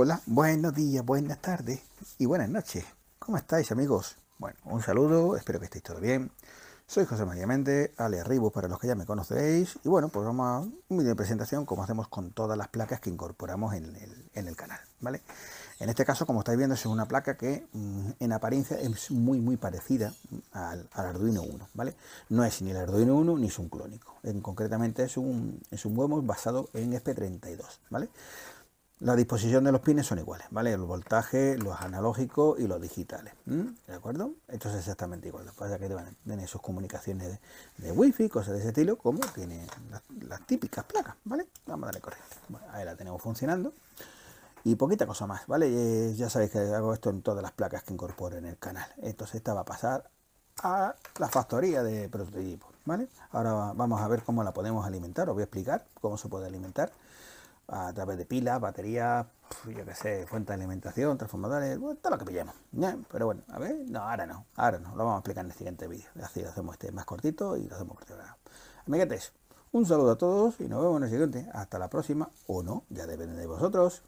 Hola, buenos días, buenas tardes y buenas noches. ¿Cómo estáis amigos? Bueno, un saludo, espero que estéis todo bien. Soy José María Méndez, Ale Arribus para los que ya me conocéis. Y bueno, pues vamos a un vídeo de presentación como hacemos con todas las placas que incorporamos en el, canal, ¿vale? En este caso, como estáis viendo, es una placa que mm, en apariencia es muy, muy parecida al, Arduino 1, ¿vale? No es ni el Arduino 1 ni es un clónico. En, concretamente es un, es un basado en este 32 ¿vale? la disposición de los pines son iguales, ¿vale? El voltaje, los analógicos y los digitales, ¿de acuerdo? Esto es exactamente igual, después de que tienen sus comunicaciones de, wifi, cosas de ese estilo, como tienen las, típicas placas, ¿vale? Vamos a darle corriente. ahí la tenemos funcionando. Y poquita cosa más, ¿vale? Eh, ya sabéis que hago esto en todas las placas que incorporo en el canal. Entonces esta va a pasar a la factoría de prototipos, ¿vale? Ahora vamos a ver cómo la podemos alimentar, os voy a explicar cómo se puede alimentar a través de pila batería, yo qué sé, fuente de alimentación, transformadores, todo lo que pillemos. ¿eh? Pero bueno, a ver, no, ahora no, ahora no, lo vamos a explicar en el siguiente vídeo. Así lo hacemos este más cortito y lo hacemos este Amiguetes, un saludo a todos y nos vemos en el siguiente. Hasta la próxima, o no, ya depende de vosotros.